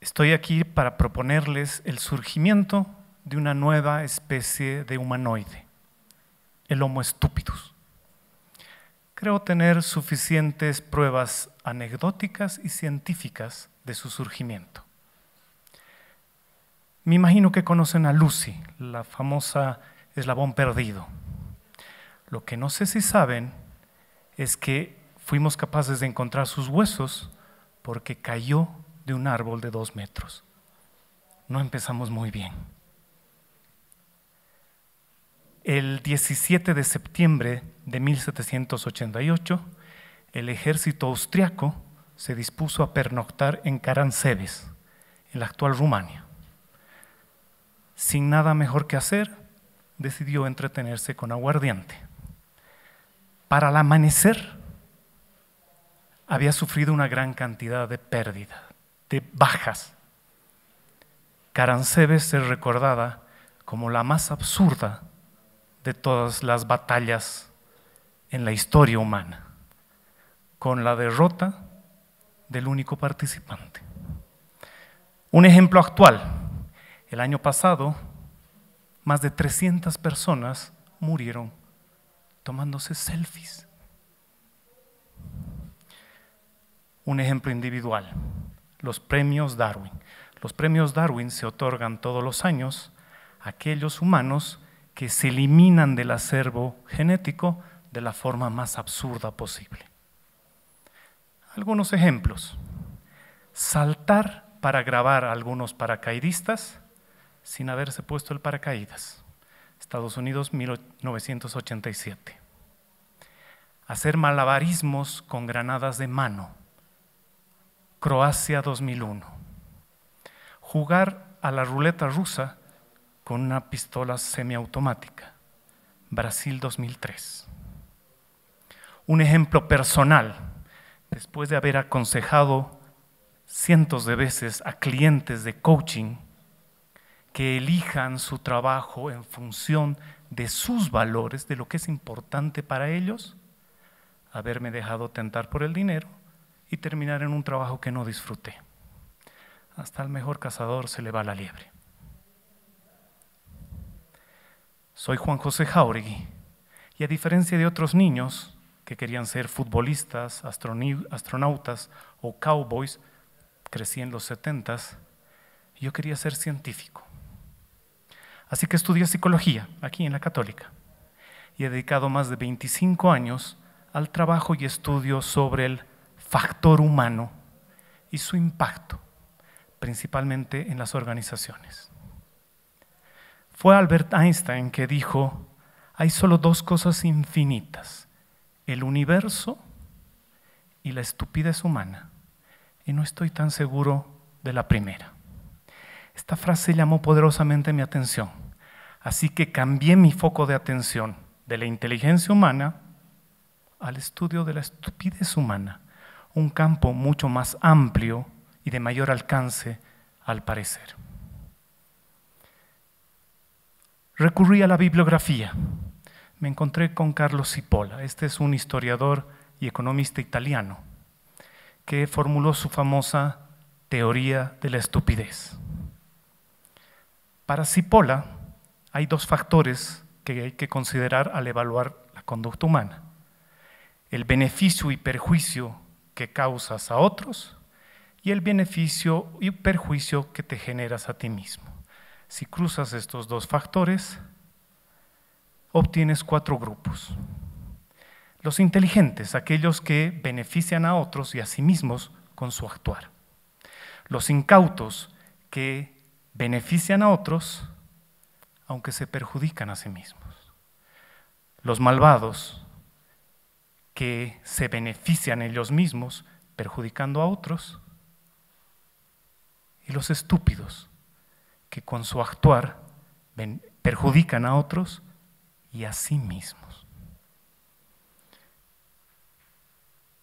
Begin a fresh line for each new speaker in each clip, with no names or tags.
Estoy aquí para proponerles el surgimiento de una nueva especie de humanoide, el Homo estúpidus. Creo tener suficientes pruebas anecdóticas y científicas de su surgimiento. Me imagino que conocen a Lucy, la famosa eslabón perdido. Lo que no sé si saben es que fuimos capaces de encontrar sus huesos porque cayó de un árbol de dos metros. No empezamos muy bien. El 17 de septiembre de 1788, el ejército austriaco se dispuso a pernoctar en Caransebes, en la actual Rumania. Sin nada mejor que hacer, decidió entretenerse con aguardiente. Para el amanecer, había sufrido una gran cantidad de pérdidas de bajas. Carancebes es recordada como la más absurda de todas las batallas en la historia humana, con la derrota del único participante. Un ejemplo actual, el año pasado, más de 300 personas murieron tomándose selfies. Un ejemplo individual los premios Darwin. Los premios Darwin se otorgan todos los años a aquellos humanos que se eliminan del acervo genético de la forma más absurda posible. Algunos ejemplos. Saltar para grabar a algunos paracaidistas sin haberse puesto el paracaídas. Estados Unidos 1987. Hacer malabarismos con granadas de mano Croacia 2001. Jugar a la ruleta rusa con una pistola semiautomática. Brasil 2003. Un ejemplo personal, después de haber aconsejado cientos de veces a clientes de coaching que elijan su trabajo en función de sus valores, de lo que es importante para ellos, haberme dejado tentar por el dinero y terminar en un trabajo que no disfruté. Hasta el mejor cazador se le va la liebre. Soy Juan José Jauregui y a diferencia de otros niños que querían ser futbolistas, astronautas o cowboys, crecí en los 70 yo quería ser científico. Así que estudié psicología aquí en la Católica y he dedicado más de 25 años al trabajo y estudio sobre el factor humano y su impacto, principalmente en las organizaciones. Fue Albert Einstein que dijo, hay solo dos cosas infinitas, el universo y la estupidez humana, y no estoy tan seguro de la primera. Esta frase llamó poderosamente mi atención, así que cambié mi foco de atención de la inteligencia humana al estudio de la estupidez humana un campo mucho más amplio y de mayor alcance, al parecer. Recurrí a la bibliografía. Me encontré con Carlos Cipolla. Este es un historiador y economista italiano que formuló su famosa teoría de la estupidez. Para Cipolla hay dos factores que hay que considerar al evaluar la conducta humana. El beneficio y perjuicio que causas a otros y el beneficio y perjuicio que te generas a ti mismo. Si cruzas estos dos factores, obtienes cuatro grupos. Los inteligentes, aquellos que benefician a otros y a sí mismos con su actuar. Los incautos, que benefician a otros, aunque se perjudican a sí mismos. Los malvados, que se benefician ellos mismos perjudicando a otros, y los estúpidos que con su actuar perjudican a otros y a sí mismos.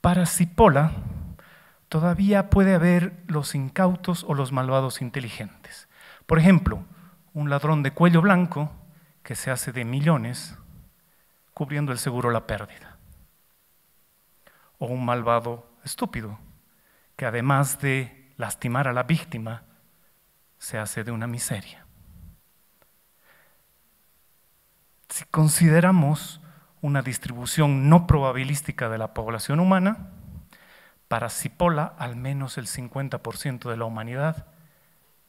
Para Cipolla todavía puede haber los incautos o los malvados inteligentes. Por ejemplo, un ladrón de cuello blanco que se hace de millones cubriendo el seguro la pérdida o un malvado estúpido, que además de lastimar a la víctima, se hace de una miseria. Si consideramos una distribución no probabilística de la población humana, para Cipola al menos el 50% de la humanidad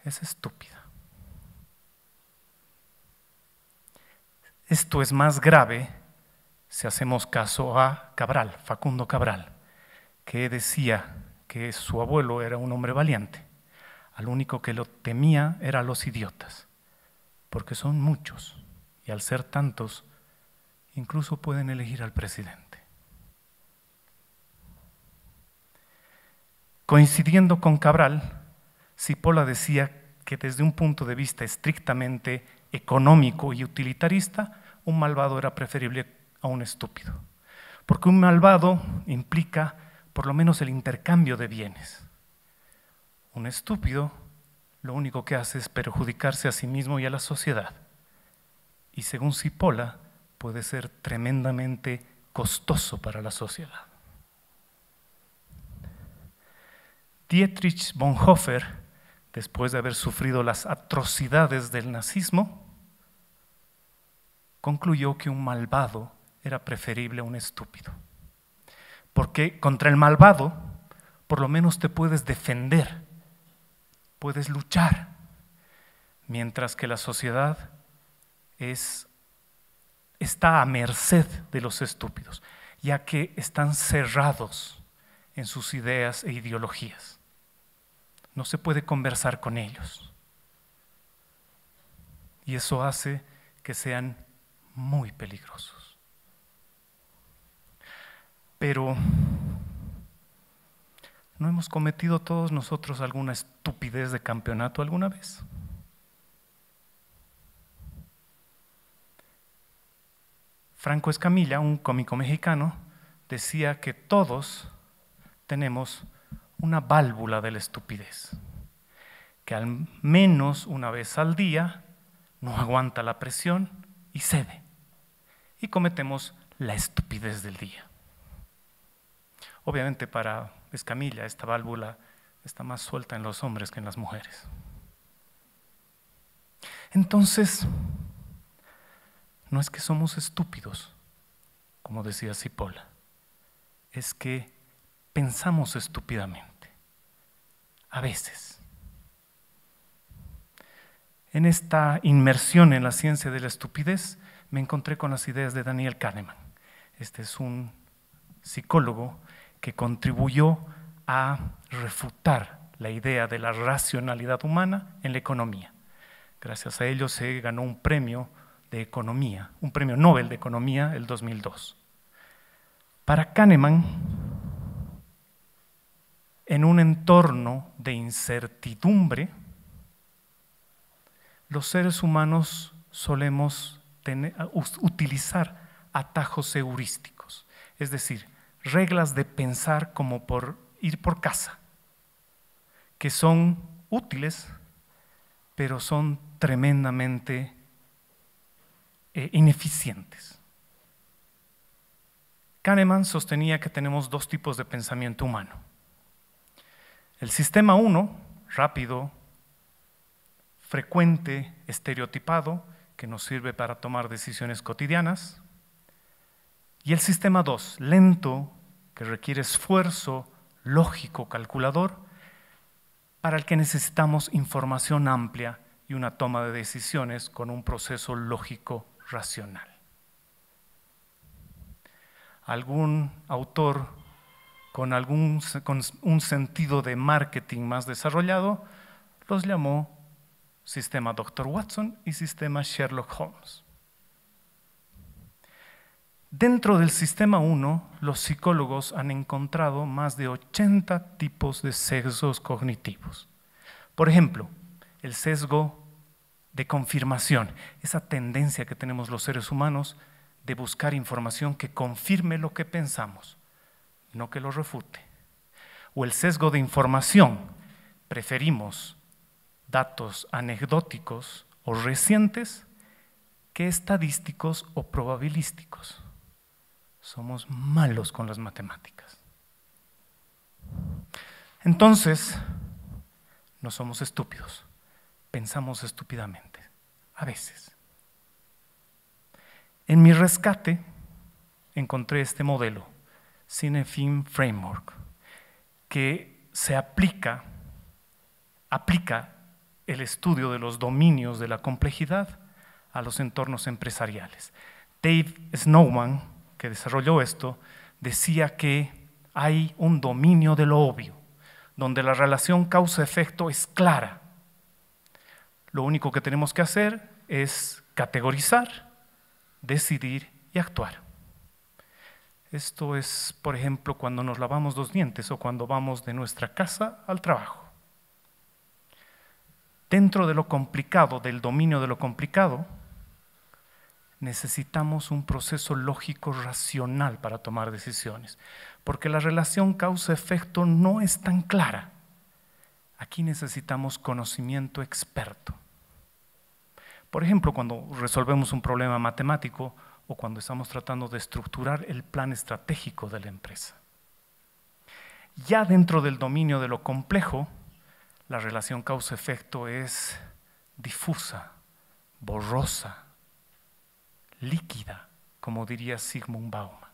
es estúpida. Esto es más grave si hacemos caso a Cabral, Facundo Cabral, que decía que su abuelo era un hombre valiente. Al único que lo temía eran los idiotas, porque son muchos y al ser tantos, incluso pueden elegir al presidente. Coincidiendo con Cabral, Cipolla decía que desde un punto de vista estrictamente económico y utilitarista, un malvado era preferible a un estúpido. Porque un malvado implica por lo menos el intercambio de bienes. Un estúpido lo único que hace es perjudicarse a sí mismo y a la sociedad. Y según Cipolla, puede ser tremendamente costoso para la sociedad. Dietrich Bonhoeffer, después de haber sufrido las atrocidades del nazismo, concluyó que un malvado era preferible un estúpido. Porque contra el malvado, por lo menos te puedes defender, puedes luchar, mientras que la sociedad es, está a merced de los estúpidos, ya que están cerrados en sus ideas e ideologías. No se puede conversar con ellos. Y eso hace que sean muy peligrosos. Pero ¿no hemos cometido todos nosotros alguna estupidez de campeonato alguna vez? Franco Escamilla, un cómico mexicano, decía que todos tenemos una válvula de la estupidez, que al menos una vez al día no aguanta la presión y cede. Y cometemos la estupidez del día. Obviamente para escamilla esta válvula está más suelta en los hombres que en las mujeres. Entonces, no es que somos estúpidos, como decía Cipolla, es que pensamos estúpidamente, a veces. En esta inmersión en la ciencia de la estupidez me encontré con las ideas de Daniel Kahneman. Este es un psicólogo que contribuyó a refutar la idea de la racionalidad humana en la economía. Gracias a ello se ganó un premio de economía, un premio Nobel de economía el 2002. Para Kahneman, en un entorno de incertidumbre, los seres humanos solemos utilizar atajos heurísticos, es decir, reglas de pensar como por ir por casa, que son útiles, pero son tremendamente eh, ineficientes. Kahneman sostenía que tenemos dos tipos de pensamiento humano. El sistema 1, rápido, frecuente, estereotipado, que nos sirve para tomar decisiones cotidianas. Y el sistema 2, lento, que requiere esfuerzo lógico, calculador, para el que necesitamos información amplia y una toma de decisiones con un proceso lógico racional. Algún autor con, algún, con un sentido de marketing más desarrollado los llamó sistema Dr. Watson y sistema Sherlock Holmes. Dentro del sistema 1, los psicólogos han encontrado más de 80 tipos de sesgos cognitivos. Por ejemplo, el sesgo de confirmación, esa tendencia que tenemos los seres humanos de buscar información que confirme lo que pensamos, no que lo refute. O el sesgo de información, preferimos datos anecdóticos o recientes que estadísticos o probabilísticos. Somos malos con las matemáticas. Entonces, no somos estúpidos, pensamos estúpidamente, a veces. En mi rescate encontré este modelo, Cinefin Framework, que se aplica, aplica el estudio de los dominios de la complejidad a los entornos empresariales. Dave Snowman que desarrolló esto, decía que hay un dominio de lo obvio, donde la relación causa-efecto es clara. Lo único que tenemos que hacer es categorizar, decidir y actuar. Esto es, por ejemplo, cuando nos lavamos los dientes o cuando vamos de nuestra casa al trabajo. Dentro de lo complicado, del dominio de lo complicado, necesitamos un proceso lógico racional para tomar decisiones, porque la relación causa-efecto no es tan clara. Aquí necesitamos conocimiento experto. Por ejemplo, cuando resolvemos un problema matemático o cuando estamos tratando de estructurar el plan estratégico de la empresa. Ya dentro del dominio de lo complejo, la relación causa-efecto es difusa, borrosa, líquida, como diría Sigmund Bauman.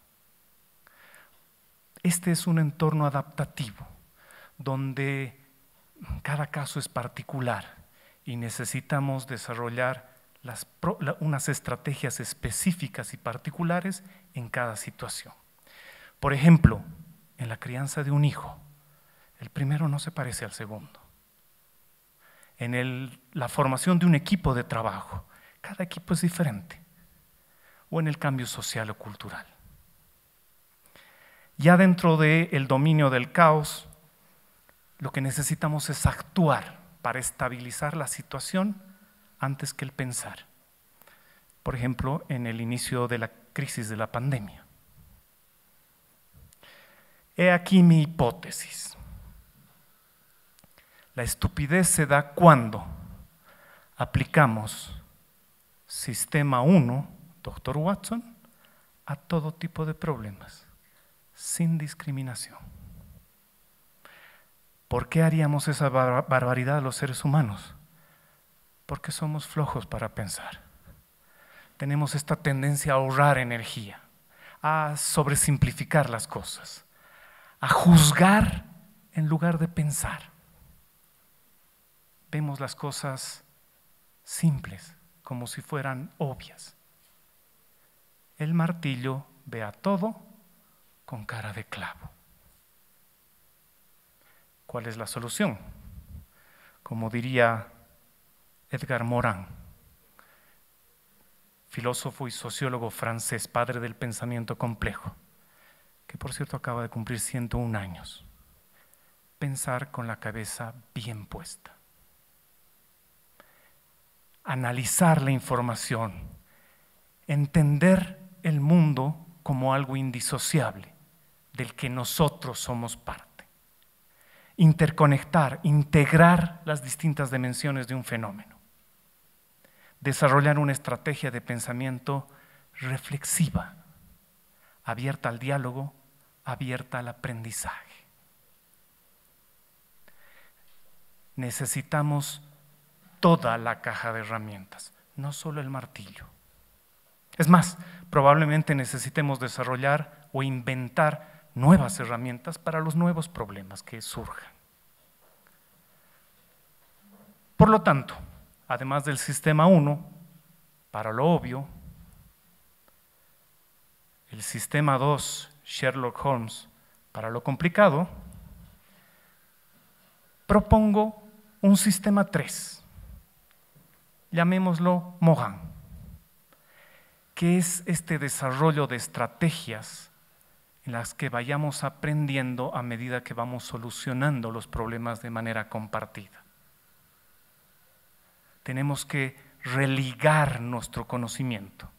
Este es un entorno adaptativo, donde cada caso es particular y necesitamos desarrollar unas estrategias específicas y particulares en cada situación. Por ejemplo, en la crianza de un hijo, el primero no se parece al segundo. En la formación de un equipo de trabajo, cada equipo es diferente o en el cambio social o cultural. Ya dentro del el dominio del caos, lo que necesitamos es actuar para estabilizar la situación antes que el pensar. Por ejemplo, en el inicio de la crisis de la pandemia. He aquí mi hipótesis. La estupidez se da cuando aplicamos sistema 1 doctor Watson a todo tipo de problemas, sin discriminación. ¿Por qué haríamos esa barbaridad a los seres humanos? Porque somos flojos para pensar. Tenemos esta tendencia a ahorrar energía, a sobresimplificar las cosas, a juzgar en lugar de pensar. Vemos las cosas simples, como si fueran obvias el martillo vea todo con cara de clavo. ¿Cuál es la solución? Como diría Edgar Morin, filósofo y sociólogo francés, padre del pensamiento complejo, que por cierto acaba de cumplir 101 años. Pensar con la cabeza bien puesta. Analizar la información. Entender el mundo como algo indisociable del que nosotros somos parte. Interconectar, integrar las distintas dimensiones de un fenómeno. Desarrollar una estrategia de pensamiento reflexiva, abierta al diálogo, abierta al aprendizaje. Necesitamos toda la caja de herramientas, no solo el martillo. Es más, probablemente necesitemos desarrollar o inventar nuevas herramientas para los nuevos problemas que surjan. Por lo tanto, además del sistema 1, para lo obvio, el sistema 2, Sherlock Holmes, para lo complicado, propongo un sistema 3. Llamémoslo Mohan. ¿Qué es este desarrollo de estrategias en las que vayamos aprendiendo a medida que vamos solucionando los problemas de manera compartida. Tenemos que religar nuestro conocimiento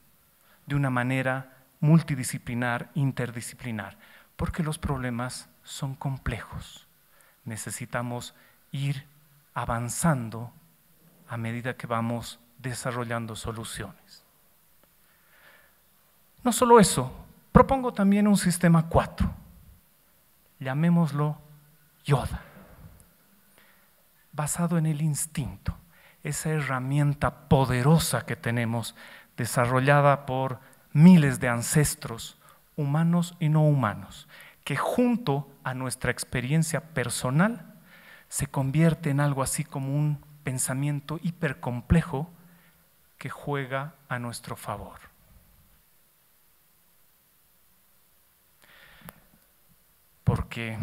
de una manera multidisciplinar, interdisciplinar, porque los problemas son complejos. Necesitamos ir avanzando a medida que vamos desarrollando soluciones. No solo eso, propongo también un sistema 4. Llamémoslo Yoda. Basado en el instinto, esa herramienta poderosa que tenemos desarrollada por miles de ancestros, humanos y no humanos, que junto a nuestra experiencia personal se convierte en algo así como un pensamiento hipercomplejo que juega a nuestro favor. porque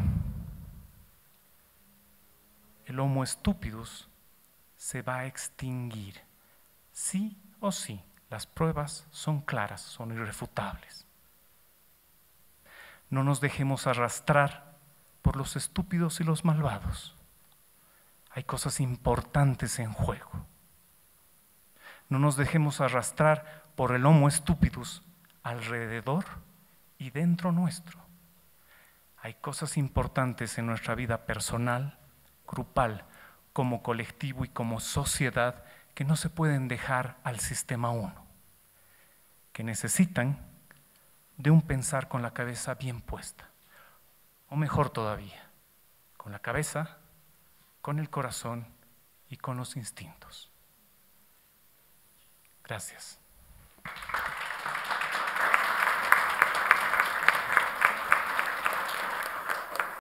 el Homo estúpidos se va a extinguir, sí o sí. Las pruebas son claras, son irrefutables. No nos dejemos arrastrar por los estúpidos y los malvados. Hay cosas importantes en juego. No nos dejemos arrastrar por el homo estúpidos alrededor y dentro nuestro. Hay cosas importantes en nuestra vida personal, grupal, como colectivo y como sociedad que no se pueden dejar al sistema uno, que necesitan de un pensar con la cabeza bien puesta, o mejor todavía, con la cabeza, con el corazón y con los instintos. Gracias.